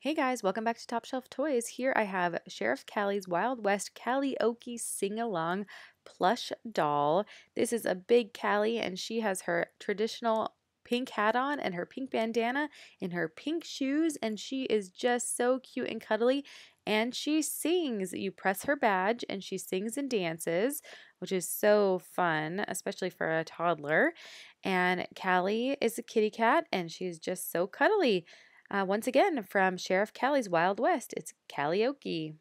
Hey guys, welcome back to Top Shelf Toys. Here I have Sheriff Callie's Wild West Calliope Sing Along plush doll. This is a big Callie and she has her traditional pink hat on and her pink bandana and her pink shoes and she is just so cute and cuddly and she sings. You press her badge and she sings and dances, which is so fun, especially for a toddler. And Callie is a kitty cat and she's just so cuddly. Uh, once again, from Sheriff Callie's Wild West, it's Calliope.